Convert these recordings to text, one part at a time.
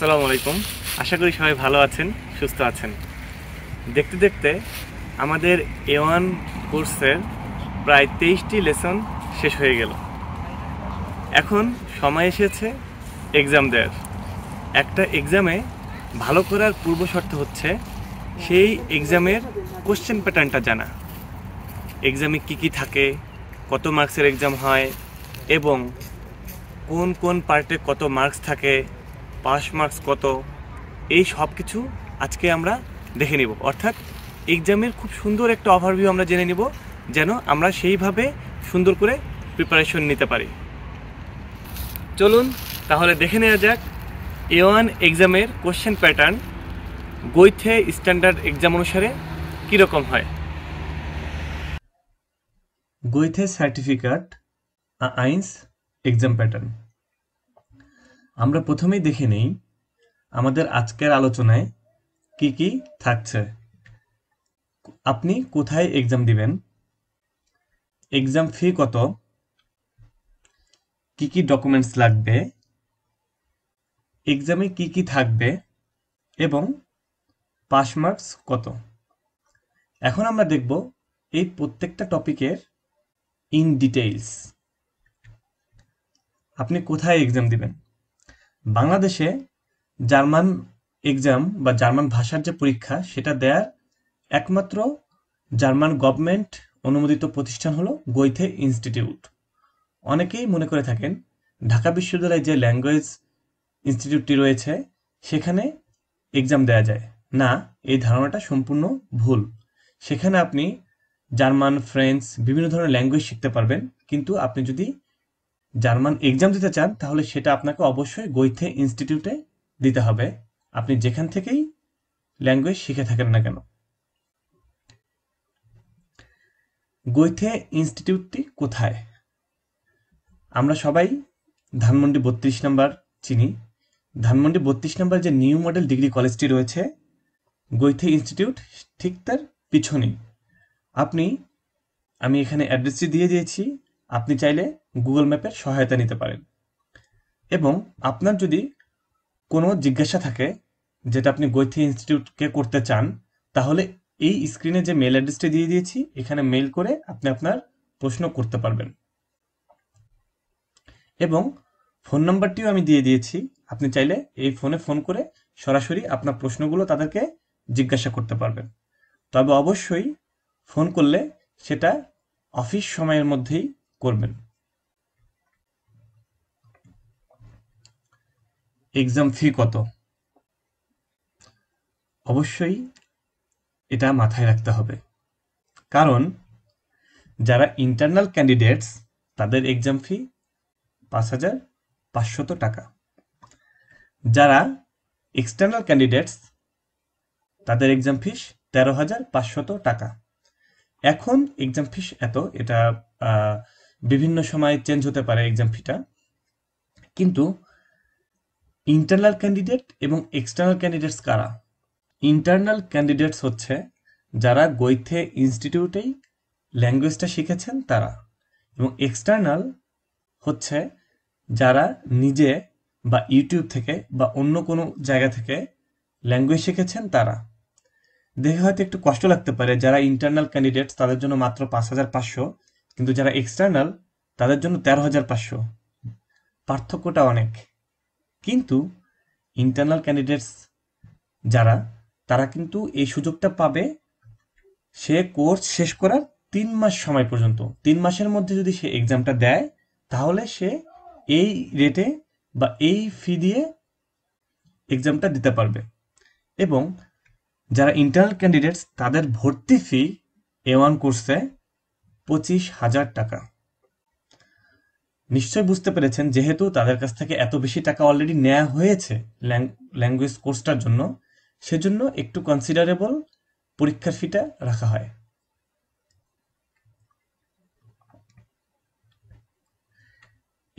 আসসালামু আলাইকুম আশা করি সবাই ভালো আছেন সুস্থ আছেন দেখতে দেখতে আমাদের এ ওয়ান কোর্সের প্রায় তেইশটি লেসন শেষ হয়ে গেল এখন সময় এসেছে এক্সাম দেওয়ার একটা এক্সামে ভালো করার পূর্ব শর্ত হচ্ছে সেই এক্সামের কোশ্চেন প্যাটার্নটা জানা এক্সামে কি কি থাকে কত মার্কসের এক্সাম হয় এবং কোন কোন পার্টে কত মার্কস থাকে পাস মার্কস কত এই সব কিছু আজকে আমরা দেখে নিব অর্থাৎ এক্সামের খুব সুন্দর একটা ওভারভিউ আমরা জেনে নিব যেন আমরা সেইভাবে সুন্দর করে প্রিপারেশন নিতে পারি চলুন তাহলে দেখে নেওয়া যাক এ ওয়ান এক্সামের question pattern Goethe standard exam অনুসারে কীরকম হয় গৈথে সার্টিফিকেট আইন্স এক্সাম প্যাটার্ন আমরা প্রথমেই দেখে নেই আমাদের আজকের আলোচনায় কি কি থাকছে আপনি কোথায় এক্সাম দিবেন এক্সাম ফি কত কি কি ডকুমেন্টস লাগবে এক্সামে কি কি থাকবে এবং পাস মার্কস কত এখন আমরা দেখব এই প্রত্যেকটা টপিকের ইন ডিটেইলস আপনি কোথায় এক্সাম দিবেন বাংলাদেশে জার্মান এক্সাম বা জার্মান ভাষার যে পরীক্ষা সেটা দেয়ার একমাত্র জার্মান গভর্নমেন্ট অনুমোদিত প্রতিষ্ঠান হলো গৈথে ইনস্টিটিউট অনেকেই মনে করে থাকেন ঢাকা বিশ্ববিদ্যালয়ে যে ল্যাঙ্গুয়েজ ইনস্টিটিউটটি রয়েছে সেখানে এক্সাম দেওয়া যায় না এই ধারণাটা সম্পূর্ণ ভুল সেখানে আপনি জার্মান ফ্রেঞ্চ বিভিন্ন ধরনের ল্যাঙ্গুয়েজ শিখতে পারবেন কিন্তু আপনি যদি জার্মান এক্সাম দিতে চান তাহলে সেটা আপনাকে অবশ্যই গৈথে ইনস্টিটিউটে দিতে হবে আপনি যেখান থেকেই ল্যাঙ্গুয়েজ শিখে থাকেন না কেন গৈথে ইনস্টিটিউটটি কোথায় আমরা সবাই ধানমন্ডি বত্রিশ নাম্বার চিনি ধানমন্ডি বত্রিশ নাম্বার যে নিউ মডেল ডিগ্রি কলেজটি রয়েছে গৈথে ইনস্টিটিউট ঠিক তার পিছনেই আপনি আমি এখানে অ্যাড্রেসটি দিয়ে দিয়েছি আপনি চাইলে গুগল ম্যাপের সহায়তা নিতে পারেন এবং আপনার যদি কোনো জিজ্ঞাসা থাকে যেটা আপনি গৈথি ইনস্টিটিউটকে করতে চান তাহলে এই স্ক্রিনে যে মেল অ্যাড্রেসটি দিয়ে দিয়েছি এখানে মেল করে আপনি আপনার প্রশ্ন করতে পারবেন এবং ফোন নাম্বারটিও আমি দিয়ে দিয়েছি আপনি চাইলে এই ফোনে ফোন করে সরাসরি আপনার প্রশ্নগুলো তাদেরকে জিজ্ঞাসা করতে পারবেন তবে অবশ্যই ফোন করলে সেটা অফিস সময়ের মধ্যেই করবেন এক্সাম ফি কত অবশ্যই এটা মাথায় রাখতে হবে কারণ যারা ইন্টারনাল ক্যান্ডিডেটস তাদের এক্সাম ফি পাঁচ হাজার পাঁচশত টাকা যারা এক্সটার্নাল ক্যান্ডিডেটস তাদের এক্সাম ফিস তেরো হাজার পাঁচশত টাকা এখন এক্সাম ফিস এত এটা বিভিন্ন সময় চেঞ্জ হতে পারে এক্সাম ফিটা কিন্তু ইন্টারনাল ক্যান্ডিডেট এবং এক্সটার্নাল ক্যান্ডিডেটস কারা ইন্টারনাল ক্যান্ডিডেটস হচ্ছে যারা গৈথে ইনস্টিটিউটেই ল্যাঙ্গুয়েজটা শিখেছেন তারা এবং এক্সটার্নাল হচ্ছে যারা নিজে বা ইউটিউব থেকে বা অন্য কোনো জায়গা থেকে ল্যাঙ্গুয়েজ শিখেছেন তারা দেখে হয়তো একটু কষ্ট লাগতে পারে যারা ইন্টারনাল ক্যান্ডিডেটস তাদের জন্য মাত্র পাঁচ হাজার পাঁচশো কিন্তু যারা এক্সটার্নাল তাদের জন্য তেরো হাজার পাঁচশো পার্থক্যটা অনেক কিন্তু ইন্টারনাল ক্যান্ডিডেটস যারা তারা কিন্তু এই সুযোগটা পাবে সে কোর্স শেষ করার তিন মাস সময় পর্যন্ত তিন মাসের মধ্যে যদি সে এক্সামটা দেয় তাহলে সে এই রেটে বা এই ফি দিয়ে এক্সামটা দিতে পারবে এবং যারা ইন্টারনাল ক্যান্ডিডেটস তাদের ভর্তি ফি এ ওয়ান কোর্সে পঁচিশ হাজার টাকা নিশ্চয় বুঝতে পেরেছেন যেহেতু তাদের কাছ থেকে এত বেশি টাকা অলরেডি নেওয়া হয়েছে ল্যাঙ্গুয়েজ কোর্সটার জন্য সেজন্য একটু কনসিডারেবল পরীক্ষার ফিটা রাখা হয়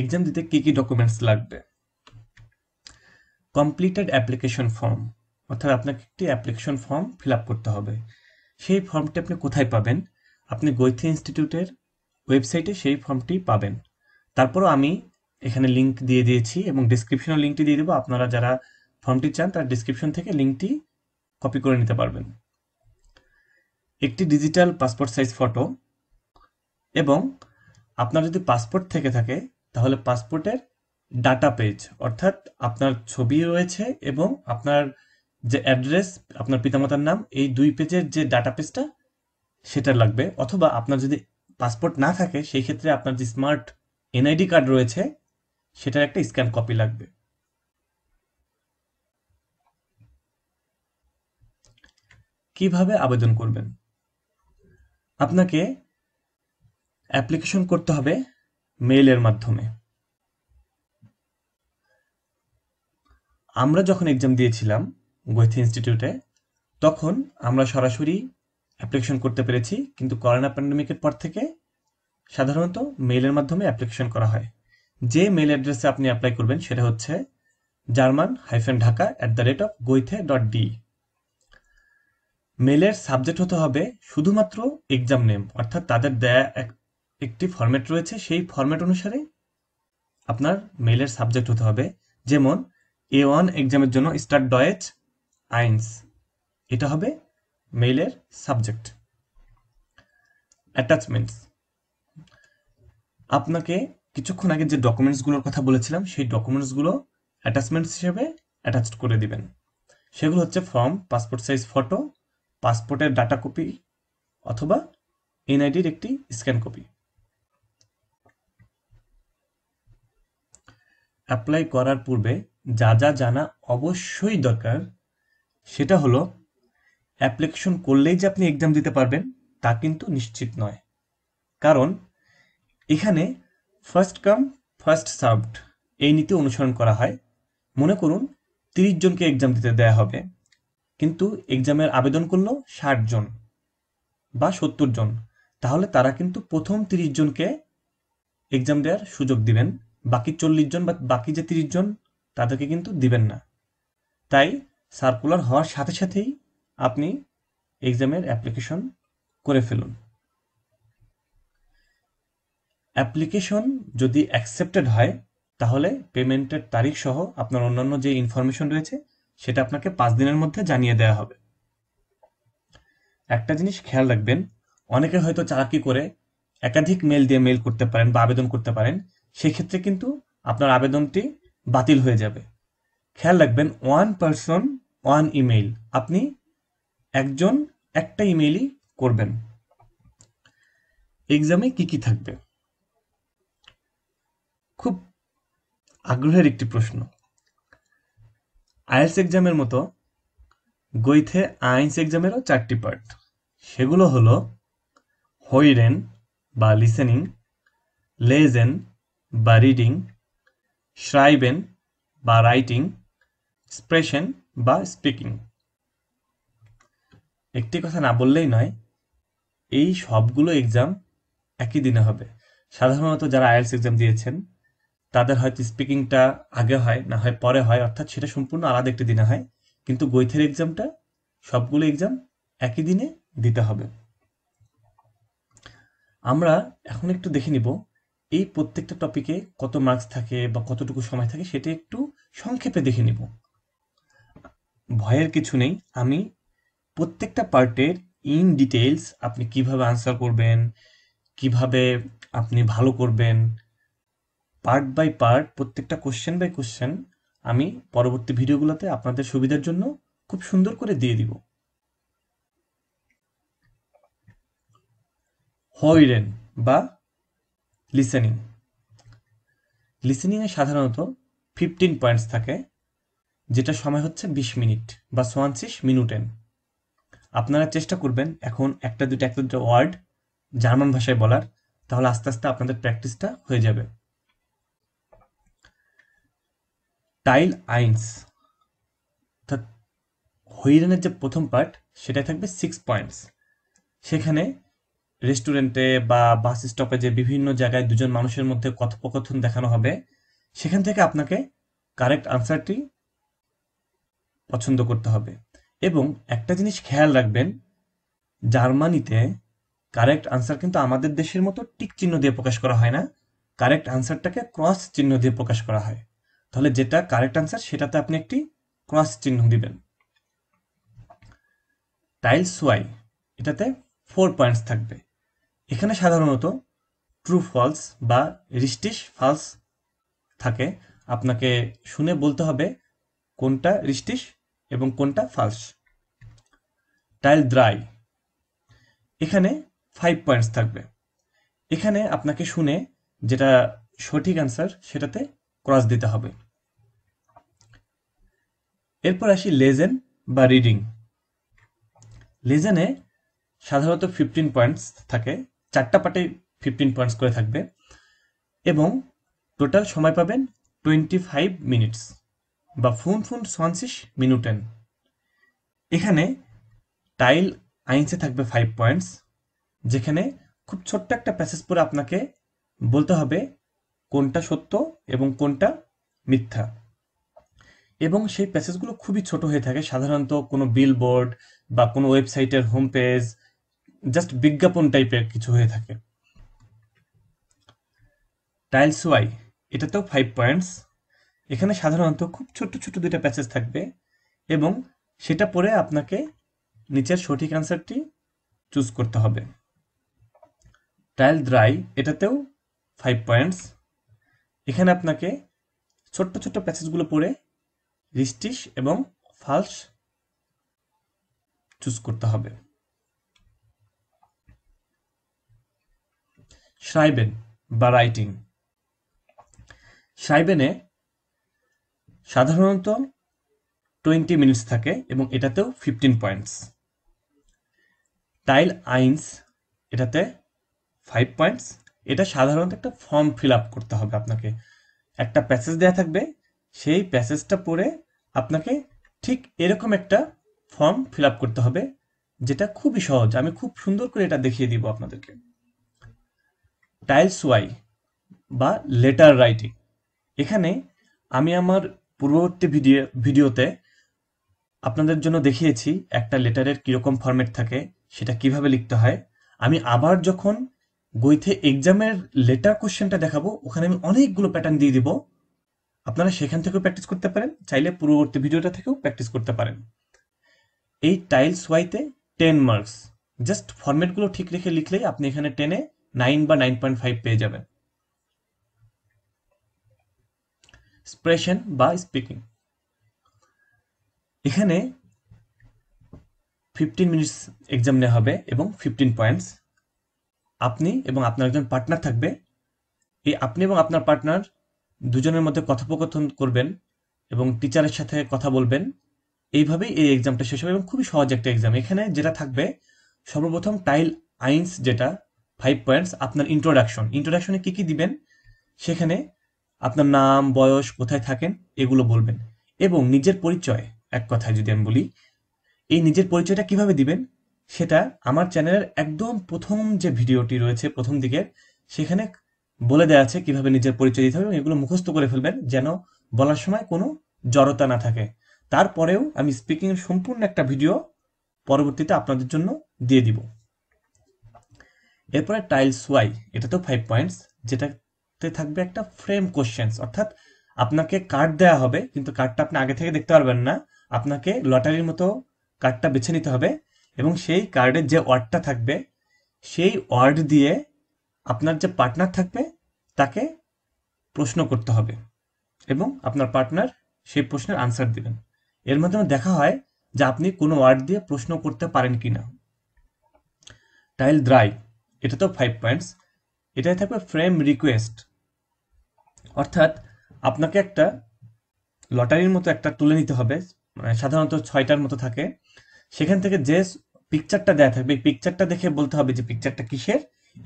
এক্সাম দিতে কি কি ডকুমেন্টস লাগবে কমপ্লিটেড অ্যাপ্লিকেশন ফর্ম অর্থাৎ আপনাকে একটি অ্যাপ্লিকেশন ফর্ম ফিল আপ করতে হবে সেই ফর্মটি আপনি কোথায় পাবেন আপনি গৈথি ইনস্টিটিউটের ওয়েবসাইটে সেই ফর্মটি পাবেন তারপরও আমি এখানে লিঙ্ক দিয়ে দিয়েছি এবং ডিসক্রিপশনের লিঙ্কটি দিয়ে দেবো আপনারা যারা ফর্মটি চান তার ডিসক্রিপশন থেকে লিঙ্কটি কপি করে নিতে পারবেন একটি ডিজিটাল পাসপোর্ট সাইজ ফটো এবং আপনার যদি পাসপোর্ট থেকে থাকে তাহলে পাসপোর্টের ডাটা পেজ অর্থাৎ আপনার ছবি রয়েছে এবং আপনার যে অ্যাড্রেস আপনার পিতামাতার নাম এই দুই পেজের যে ডাটা পেজটা সেটা লাগবে অথবা আপনার যদি পাসপোর্ট না থাকে সেই ক্ষেত্রে আপনার যে স্মার্ট এনআইডি কার্ড রয়েছে সেটার একটা স্ক্যান কপি লাগবে কিভাবে আবেদন করবেন আপনাকে অ্যাপ্লিকেশন করতে হবে মেইলের মাধ্যমে আমরা যখন এক্সাম দিয়েছিলাম গোয়েথি ইনস্টিটিউটে তখন আমরা সরাসরি অ্যাপ্লিকেশন করতে পেরেছি কিন্তু করোনা প্যান্ডামিকের পর থেকে সাধারণত মেইলের মাধ্যমে অ্যাপ্লিকেশন করা হয় যে মেইল অ্যাড্রেসে আপনি অ্যাপ্লাই করবেন সেটা হচ্ছে German hyphen Dhaka at the rate of Goethe dot D মেলের সাবজেক্ট হতে হবে শুধুমাত্র এক্সাম নেম অর্থাৎ তাদের দেয়া একটি ফর্মেট রয়েছে সেই ফর্মেট অনুসারে আপনার মেলের সাবজেক্ট হতে হবে যেমন এ ওয়ান এক্সামের জন্য স্টার ডয়েচ আইন্স এটা হবে মেইলের সাবজেক্ট অ্যাটাচমেন্টস আপনাকে কিছুক্ষণ আগে যে ডকুমেন্টসগুলোর কথা বলেছিলাম সেই ডকুমেন্টসগুলো অ্যাটাচমেন্টস হিসেবে অ্যাটাচ করে দিবেন সেগুলো হচ্ছে ফর্ম পাসপোর্ট সাইজ ফটো পাসপোর্টের ডাটা কপি অথবা এনআইডির একটি স্ক্যান কপি অ্যাপ্লাই করার পূর্বে যা যা জানা অবশ্যই দরকার সেটা হলো অ্যাপ্লিকেশন করলেই যে আপনি এক্সাম দিতে পারবেন তা কিন্তু নিশ্চিত নয় কারণ এখানে ফার্স্ট কাম ফার্স্ট সার্ভড এই নীতি অনুসরণ করা হয় মনে করুন তিরিশ জনকে এক্সাম দিতে দেয়া হবে কিন্তু এক্সামের আবেদন করলো ষাট জন বা সত্তর জন তাহলে তারা কিন্তু প্রথম তিরিশ জনকে এক্সাম দেওয়ার সুযোগ দিবেন বাকি চল্লিশ জন বা বাকি যে তিরিশ জন তাদেরকে কিন্তু দিবেন না তাই সার্কুলার হওয়ার সাথে সাথেই আপনি এক্সামের অ্যাপ্লিকেশন করে ফেলুন অ্যাপ্লিকেশন যদি অ্যাকসেপ্টেড হয় তাহলে পেমেন্টের তারিখ সহ আপনার অন্যান্য যে ইনফরমেশন রয়েছে সেটা আপনাকে পাঁচ দিনের মধ্যে জানিয়ে দেওয়া হবে একটা জিনিস খেয়াল রাখবেন অনেকে হয়তো চালাকি করে একাধিক মেল দিয়ে মেল করতে পারেন বা আবেদন করতে পারেন সেক্ষেত্রে কিন্তু আপনার আবেদনটি বাতিল হয়ে যাবে খেয়াল রাখবেন ওয়ান পারসন ওয়ান ইমেইল আপনি একজন একটা ইমেইলই করবেন এক্সামে কি কি থাকবে খুব আগ্রহের একটি প্রশ্ন আইএলস এক্সামের মতো গৈথে আইনস এক্সামেরও চারটি পার্ট সেগুলো হলো হইরেন বা লিসেনিং লেজেন বা রিডিং শ্রাইবেন বা রাইটিং স্প্রেশন বা স্পিকিং একটি কথা না বললেই নয় এই সবগুলো এক্সাম একই দিনে হবে সাধারণত যারা আইএলস এক্সাম দিয়েছেন তাদের হয়তো স্পিকিংটা আগে হয় না হয় পরে হয় অর্থাৎ সেটা সম্পূর্ণ আলাদা একটি দিনে হয় কিন্তু গৈথের এক্সামটা সবগুলো এক্সাম একই দিনে দিতে হবে আমরা এখন একটু দেখে নিব এই প্রত্যেকটা টপিকে কত মার্কস থাকে বা কতটুকু সময় থাকে সেটা একটু সংক্ষেপে দেখে নিব ভয়ের কিছু নেই আমি প্রত্যেকটা পার্টের ইন ডিটেলস আপনি কিভাবে আনসার করবেন কিভাবে আপনি ভালো করবেন পার্ট বাই পার্ট প্রত্যেকটা কোশ্চেন বাই কোশ্চেন আমি পরবর্তী ভিডিওগুলোতে আপনাদের সুবিধার জন্য খুব সুন্দর করে দিয়ে দিব হইরেন বা লিসেনিং লিসেনিংয়ে সাধারণত ফিফটিন পয়েন্টস থাকে যেটা সময় হচ্ছে বিশ মিনিট বা সোয়ানসিস মিনুটেন আপনারা চেষ্টা করবেন এখন একটা দুটো একটা দুটো ওয়ার্ড জার্মান ভাষায় বলার তাহলে আস্তে আস্তে আপনাদের প্র্যাকটিসটা হয়ে যাবে টাইল আইনস অর্থাৎ হইরানের যে প্রথম পার্ট সেটাই থাকবে সিক্স পয়েন্টস সেখানে রেস্টুরেন্টে বা বাস স্টপেজে বিভিন্ন জায়গায় দুজন মানুষের মধ্যে কথোপকথন দেখানো হবে সেখান থেকে আপনাকে কারেক্ট আনসারটি পছন্দ করতে হবে এবং একটা জিনিস খেয়াল রাখবেন জার্মানিতে কারেক্ট আনসার কিন্তু আমাদের দেশের মতো টিক চিহ্ন দিয়ে প্রকাশ করা হয় না কারেক্ট আনসারটাকে ক্রস চিহ্ন দিয়ে প্রকাশ করা হয় তাহলে যেটা কারেক্ট আনসার সেটাতে আপনি একটি ক্রস চিহ্ন দিবেন টাইলস ওয়াই এটাতে ফোর পয়েন্টস থাকবে এখানে সাধারণত ট্রু ফলস বা রিস্টিশ ফলস থাকে আপনাকে শুনে বলতে হবে কোনটা রিস্টিশ এবং কোনটা ফালস টাইল ড্রাই এখানে ফাইভ পয়েন্টস থাকবে এখানে আপনাকে শুনে যেটা সঠিক আনসার সেটাতে ক্রস দিতে হবে এরপর আসি লেজেন বা রিডিং লেজেনে সাধারণত ফিফটিন পয়েন্টস থাকে চারটা পার্টে ফিফটিন পয়েন্টস করে থাকবে এবং টোটাল সময় পাবেন টোয়েন্টি ফাইভ মিনিটস বা ফুন ফুন সনসিস মিনুটেন এখানে টাইল আইনসে থাকবে ফাইভ পয়েন্টস যেখানে খুব ছোট্ট একটা প্যাসেজ পরে আপনাকে বলতে হবে কোনটা সত্য এবং কোনটা মিথ্যা এবং সেই প্যাসেজগুলো খুবই ছোট হয়ে থাকে সাধারণত কোনো বিলবোর্ড বা কোনো ওয়েবসাইটের হোম পেজ জাস্ট বিজ্ঞাপন টাইপের কিছু হয়ে থাকে টাইলস ওয়াই এটাতেও ফাইভ পয়েন্টস এখানে সাধারণত খুব ছোট ছোট দুইটা প্যাসেজ থাকবে এবং সেটা পরে আপনাকে নিচের সঠিক অ্যান্সারটি চুজ করতে হবে টাইল ড্রাই এটাতেও ফাইভ পয়েন্টস এখানে আপনাকে ছোট্ট ছোট্ট প্যাসেজগুলো পড়ে রিস্টিস এবং ফালস চুজ করতে হবে শ্রাইবেন বা রাইটিং শ্রাইবেনে সাধারণত টোয়েন্টি মিনিটস থাকে এবং এটাতেও ফিফটিন পয়েন্টস টাইল আইনস এটাতে ফাইভ পয়েন্টস এটা সাধারণত একটা ফর্ম ফিল আপ করতে হবে আপনাকে একটা প্যাসেজ দেওয়া থাকবে সেই প্যাসেজটা পড়ে আপনাকে ঠিক এরকম একটা ফর্ম ফিল করতে হবে যেটা খুবই সহজ আমি খুব সুন্দর করে এটা দেখিয়ে দিব আপনাদেরকে টাইলস ওয়াই বা লেটার রাইটিং এখানে আমি আমার পূর্ববর্তী ভিডিও ভিডিওতে আপনাদের জন্য দেখিয়েছি একটা লেটারের কীরকম ফর্ম্যাট থাকে সেটা কিভাবে লিখতে হয় আমি আবার যখন গইথে এক্সামের লেটার কোশ্চেনটা দেখাবো ওখানে আমি অনেকগুলো প্যাটার্ন দিয়ে দিব আপনারা সেখান থেকেও প্র্যাকটিস করতে পারেন চাইলে পূর্ববর্তী ভিডিওটা থেকেও প্র্যাকটিস করতে পারেন এই টাইলস ওয়াইতে টেন মার্কস জাস্ট ফরম্যাটগুলো ঠিক রেখে লিখলেই আপনি এখানে টেনে নাইন বা নাইন পয়েন্ট ফাইভ পেয়ে যাবেন স্প্রেশন বা স্পিকিং এখানে ফিফটিন মিনিটস এক্সাম নেওয়া হবে এবং ফিফটিন পয়েন্টস আপনি এবং আপনার একজন পার্টনার থাকবে এই আপনি এবং আপনার পার্টনার দুজনের মধ্যে কথোপকথন করবেন এবং টিচারের সাথে কথা বলবেন এইভাবেই এই এক্সামটা শেষ হবে এবং খুবই সহজ একটা এক্সাম এখানে যেটা থাকবে সর্বপ্রথম টাইল আইন্স যেটা ফাইভ পয়েন্টস আপনার ইন্ট্রোডাকশন ইন্ট্রোডাকশনে কী কী দিবেন সেখানে আপনার নাম বয়স কোথায় থাকেন এগুলো বলবেন এবং নিজের পরিচয় এক কথায় যদি আমি বলি এই নিজের পরিচয়টা কিভাবে দিবেন সেটা আমার চ্যানেলের একদম প্রথম যে ভিডিওটি রয়েছে প্রথম দিকের সেখানে বলে দেওয়া আছে কিভাবে নিজের পরিচয় দিতে হবে এগুলো মুখস্থ করে ফেলবেন যেন বলার সময় কোনো জড়তা না থাকে তারপরেও আমি স্পিকিং সম্পূর্ণ একটা ভিডিও পরবর্তীতে আপনাদের জন্য দিয়ে দিব এরপরে টাইলস ওয়াই এটা তো ফাইভ পয়েন্টস যেটাতে থাকবে একটা ফ্রেম কোশ্চেন্স অর্থাৎ আপনাকে কার্ড দেওয়া হবে কিন্তু কার্ডটা আপনি আগে থেকে দেখতে পারবেন না আপনাকে লটারির মতো কার্ডটা বেছে নিতে হবে এবং সেই কার্ডের যে ওয়ার্ডটা থাকবে সেই ওয়ার্ড দিয়ে আপনার যে পার্টনার থাকবে তাকে প্রশ্ন করতে হবে এবং আপনার পার্টনার সেই প্রশ্নের আনসার দিবেন এর মাধ্যমে দেখা হয় যে আপনি কোনো ওয়ার্ড দিয়ে প্রশ্ন করতে পারেন কি না টাইল ড্রাই এটা তো ফাইভ পয়েন্টস এটাই থাকবে ফ্রেম রিকোয়েস্ট অর্থাৎ আপনাকে একটা লটারির মতো একটা তুলে নিতে হবে মানে সাধারণত ছয়টার মতো থাকে সেখান থেকে যে পিকচারটা দেয়া থাকবে পিকচারটা দেখে বলতে হবে যে পিকচারটা কিসের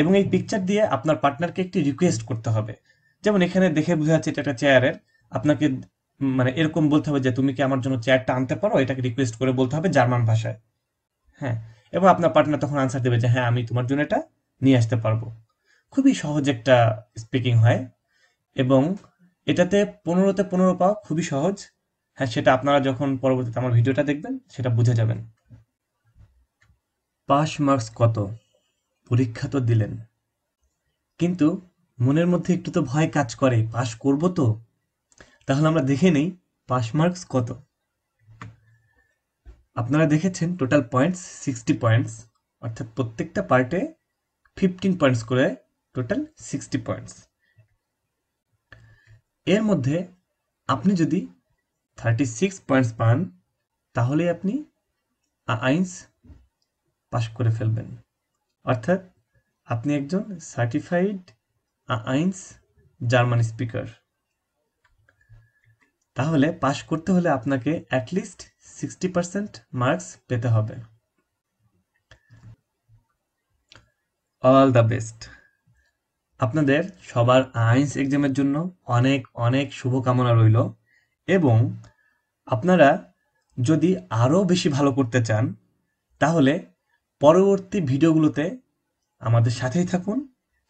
এবং এই পিকচার দিয়ে আপনার পার্টনারকে একটি রিকোয়েস্ট করতে হবে যেমন এখানে দেখে বোঝা যাচ্ছে এটা একটা চেয়ারের আপনাকে মানে এরকম বলতে হবে যে তুমি কি আমার জন্য চেয়ারটা আনতে পারো এটাকে রিকোয়েস্ট করে বলতে হবে জার্মান ভাষায় হ্যাঁ এবং আপনার পার্টনার তখন আনসার দেবে যে হ্যাঁ আমি তোমার জন্য এটা নিয়ে আসতে পারবো খুবই সহজ একটা স্পিকিং হয় এবং এটাতে পনেরোতে পনেরো পাওয়া খুবই সহজ হ্যাঁ সেটা আপনারা যখন পরবর্তীতে আমার ভিডিওটা দেখবেন সেটা বুঝে যাবেন পাস মার্কস কত পরীক্ষা তো দিলেন কিন্তু মনের মধ্যে একটু তো ভয় কাজ করে পাশ করব তো তাহলে আমরা দেখে নেই পাস মার্কস কত আপনারা দেখেছেন টোটাল পয়েন্টস সিক্সটি পয়েন্টস অর্থাৎ প্রত্যেকটা পার্টে ফিফটিন পয়েন্টস করে টোটাল সিক্সটি পয়েন্টস এর মধ্যে আপনি যদি থার্টি সিক্স পয়েন্টস পান তাহলে আপনি আইনস পাশ করে ফেলবেন অর্থাৎ আপনি একজন সার্টিফাইড আইনস জার্মান স্পিকার তাহলে পাশ করতে হলে আপনাকে অ্যাটলিস্ট সিক্সটি পার্সেন্ট মার্কস পেতে হবে অল দ্য বেস্ট আপনাদের সবার আইনস এক্সামের জন্য অনেক অনেক শুভকামনা রইল এবং আপনারা যদি আরও বেশি ভালো করতে চান তাহলে পরবর্তী ভিডিওগুলোতে আমাদের সাথেই থাকুন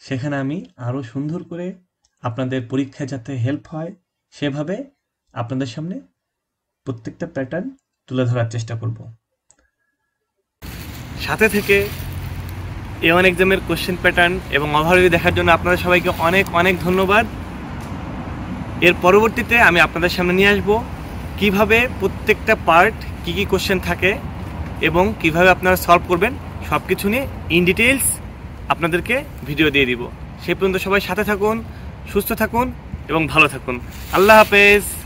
সেখানে আমি আরও সুন্দর করে আপনাদের পরীক্ষায় যাতে হেল্প হয় সেভাবে আপনাদের সামনে প্রত্যেকটা প্যাটার্ন তুলে ধরার চেষ্টা করব সাথে থেকে এ ওয়ান এক্সামের কোশ্চেন প্যাটার্ন এবং ওভারভিউ দেখার জন্য আপনাদের সবাইকে অনেক অনেক ধন্যবাদ এর পরবর্তীতে আমি আপনাদের সামনে নিয়ে আসব কিভাবে প্রত্যেকটা পার্ট কি কি কোশ্চেন থাকে এবং কিভাবে আপনারা সলভ করবেন সব কিছু নিয়ে ইন ডিটেলস আপনাদেরকে ভিডিও দিয়ে দিব সে পর্যন্ত সবাই সাথে থাকুন সুস্থ থাকুন এবং ভালো থাকুন আল্লাহ হাফেজ